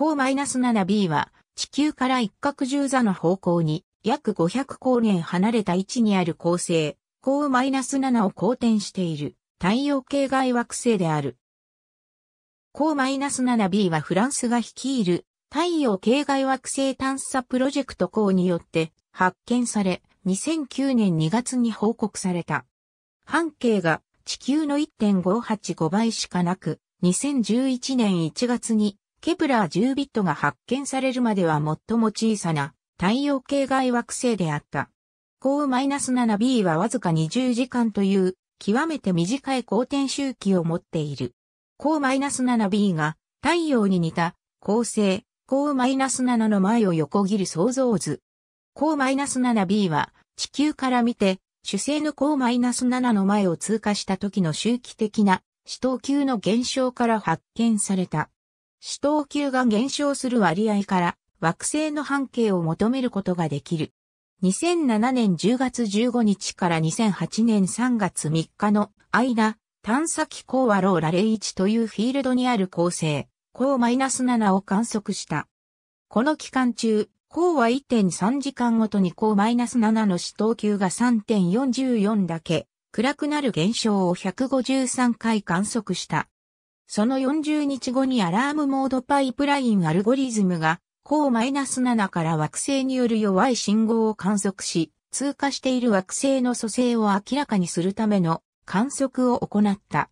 ス -7b は、地球から一角十座の方向に、約500光年離れた位置にある恒星、ス -7 を公転している、太陽系外惑星である。ス -7b はフランスが率いる、太陽系外惑星探査プロジェクト校によって発見され、2009年2月に報告された。半径が地球の1.585倍しかなく、2011年1月にケプラー10ビットが発見されるまでは最も小さな太陽系外惑星であった。高 o 7 b はわずか20時間という極めて短い光転周期を持っている。高 o 7 b が太陽に似た恒星高 o 7の前を横切る想像図。高 o 7 b は地球から見て主星の高 o 7の前を通過した時の周期的な死闘級の現象から発見された。主等級が減少する割合から惑星の半径を求めることができる。2007年10月15日から2008年3月3日の間、探査機構はローラ01というフィールドにある恒星、ス -7 を観測した。この期間中、高は1.3時間ごとにス -7 の死等級が3.44だけ、暗くなる現象を153回観測した。その40日後にアラームモードパイプラインアルゴリズムが、高 -7 から惑星による弱い信号を観測し、通過している惑星の蘇生を明らかにするための観測を行った。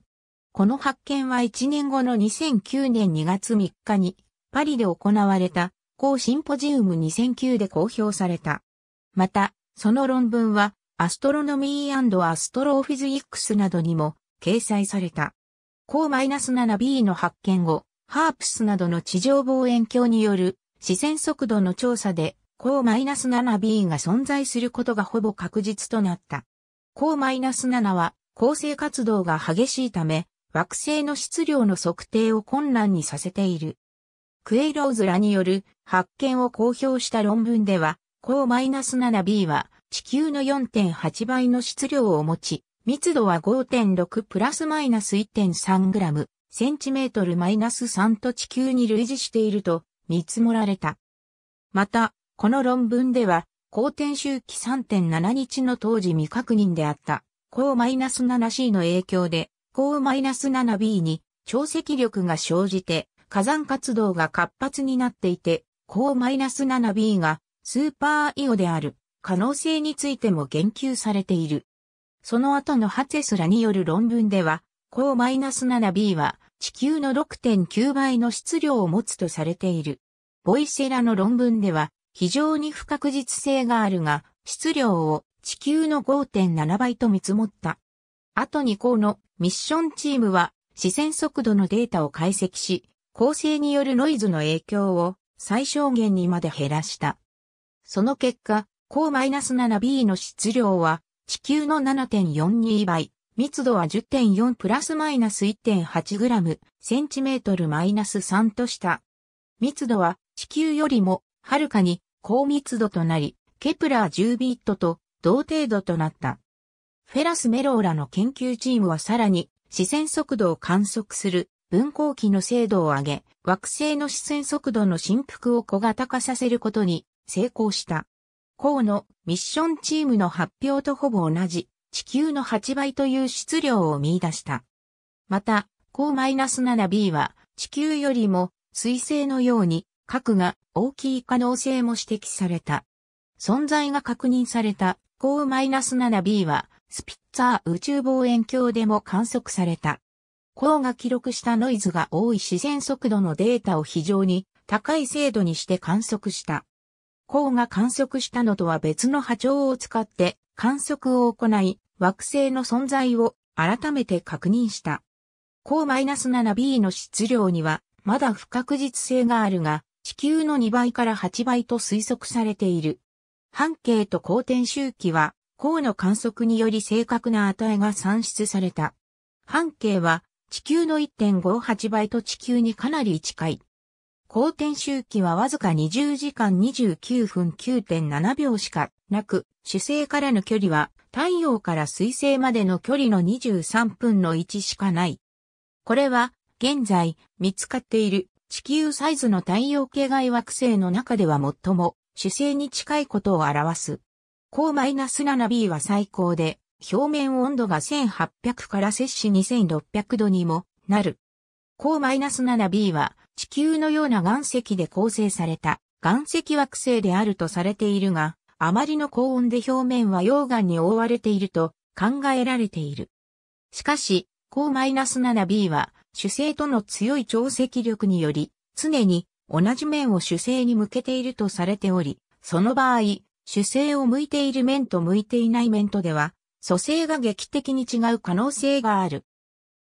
この発見は1年後の2009年2月3日にパリで行われた高シンポジウム2009で公表された。また、その論文はアストロノミーアストロフィズイックスなどにも掲載された。c ナ l 7 b の発見後、ハープスなどの地上望遠鏡による視線速度の調査で c ナ l 7 b が存在することがほぼ確実となった。COL-7 は恒星活動が激しいため、惑星の質量の測定を困難にさせている。クエイローズらによる発見を公表した論文では、c ナ l 7 b は地球の4.8倍の質量を持ち、密度は5.6プラスマイナス 1.3g、センチメートルマイナス3と地球に類似していると見積もられた。また、この論文では、公転周期3.7日の当時未確認であった、高マイナス -7C の影響で、高マイナス -7B に潮汐力が生じて、火山活動が活発になっていて、高マイナス -7B がスーパーイオである可能性についても言及されている。その後のハツェスらによる論文では、CO-7b は地球の6.9倍の質量を持つとされている。ボイセラの論文では、非常に不確実性があるが、質量を地球の5.7倍と見積もった。後に項のミッションチームは、視線速度のデータを解析し、構成によるノイズの影響を最小限にまで減らした。その結果、CO-7b の質量は地球の7.42倍、密度は10.4プラスマイナス1 8ム、センチメートルマイナス3とした。密度は地球よりもはるかに高密度となり、ケプラー10ビットと同程度となった。フェラス・メローラの研究チームはさらに視線速度を観測する分光器の精度を上げ、惑星の視線速度の振幅を小型化させることに成功した。項のミッションチームの発表とほぼ同じ地球の8倍という質量を見出した。また、ス -7b は地球よりも水星のように核が大きい可能性も指摘された。存在が確認されたス -7b はスピッツァー宇宙望遠鏡でも観測された。項が記録したノイズが多い自然速度のデータを非常に高い精度にして観測した。光が観測したのとは別の波長を使って観測を行い、惑星の存在を改めて確認した。光 -7b の質量にはまだ不確実性があるが、地球の2倍から8倍と推測されている。半径と光転周期は、光の観測により正確な値が算出された。半径は地球の1.58倍と地球にかなり近い。公転周期はわずか20時間29分9.7秒しかなく、主星からの距離は太陽から水星までの距離の23分の1しかない。これは現在見つかっている地球サイズの太陽系外惑星の中では最も主星に近いことを表す。高マイナス -7b は最高で表面温度が1800から摂氏2600度にもなる。高マイナス -7b は地球のような岩石で構成された岩石惑星であるとされているが、あまりの高温で表面は溶岩に覆われていると考えられている。しかし、高 -7b は主星との強い潮汐力により、常に同じ面を主星に向けているとされており、その場合、主星を向いている面と向いていない面とでは、組成が劇的に違う可能性がある。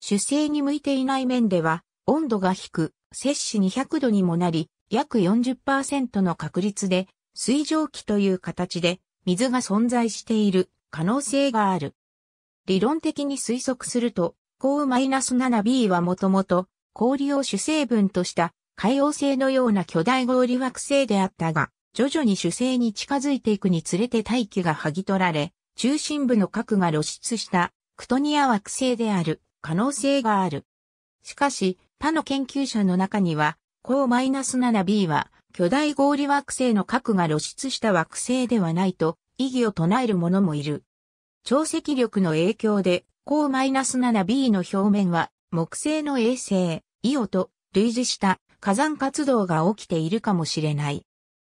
主星に向いていない面では、温度が低く、摂氏200度にもなり、約40%の確率で、水蒸気という形で、水が存在している可能性がある。理論的に推測すると、高 -7b はもともと氷を主成分とした海洋星のような巨大氷惑星であったが、徐々に主星に近づいていくにつれて大気が剥ぎ取られ、中心部の核が露出したクトニア惑星である可能性がある。しかし、他の研究者の中には、高 -7b は巨大合理惑星の核が露出した惑星ではないと異議を唱える者もいる。潮汐力の影響で、高 -7b の表面は木星の衛星、イオと類似した火山活動が起きているかもしれない。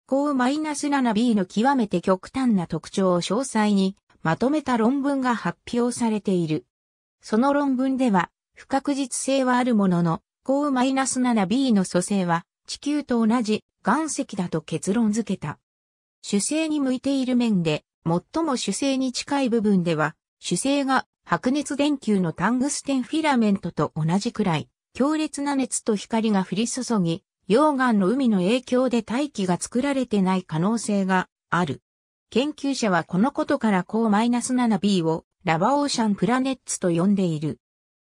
高 -7b の極めて極端な特徴を詳細にまとめた論文が発表されている。その論文では不確実性はあるものの、マイナス7 b の組成は地球と同じ岩石だと結論付けた。主星に向いている面で、最も主星に近い部分では、主星が白熱電球のタングステンフィラメントと同じくらい、強烈な熱と光が降り注ぎ、溶岩の海の影響で大気が作られてない可能性がある。研究者はこのことからマイナス7 b をラバオーシャンプラネッツと呼んでいる。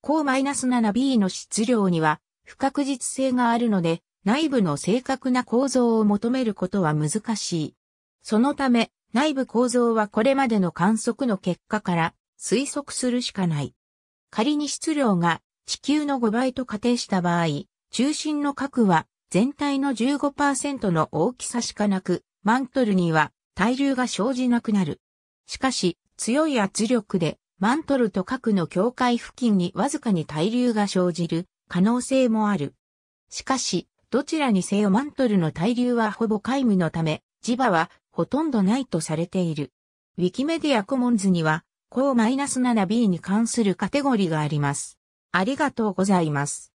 ス -7b の質量には不確実性があるので、内部の正確な構造を求めることは難しい。そのため、内部構造はこれまでの観測の結果から推測するしかない。仮に質量が地球の5倍と仮定した場合、中心の核は全体の15%の大きさしかなく、マントルには対流が生じなくなる。しかし、強い圧力でマントルと核の境界付近にわずかに対流が生じる可能性もある。しかし、どちらにせよマントルの対流はほぼ皆無のため、磁場はほとんどないとされている。ウィキメディアコモンズには、ナス7 b に関するカテゴリがあります。ありがとうございます。